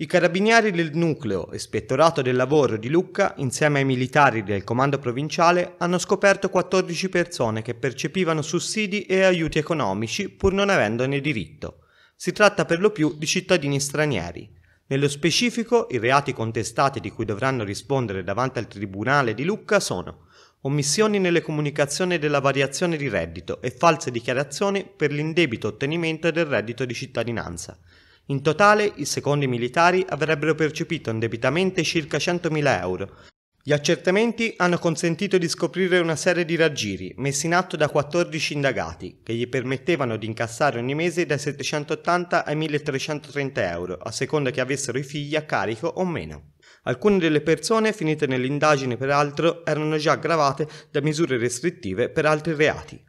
I carabinieri del nucleo Ispettorato del Lavoro di Lucca, insieme ai militari del comando provinciale, hanno scoperto 14 persone che percepivano sussidi e aiuti economici pur non avendone diritto. Si tratta per lo più di cittadini stranieri. Nello specifico, i reati contestati di cui dovranno rispondere davanti al Tribunale di Lucca sono omissioni nelle comunicazioni della variazione di reddito e false dichiarazioni per l'indebito ottenimento del reddito di cittadinanza. In totale, i secondi militari, avrebbero percepito indebitamente circa 100.000 euro. Gli accertamenti hanno consentito di scoprire una serie di raggiri messi in atto da 14 indagati, che gli permettevano di incassare ogni mese dai 780 ai 1330 euro, a seconda che avessero i figli a carico o meno. Alcune delle persone finite nell'indagine peraltro erano già aggravate da misure restrittive per altri reati.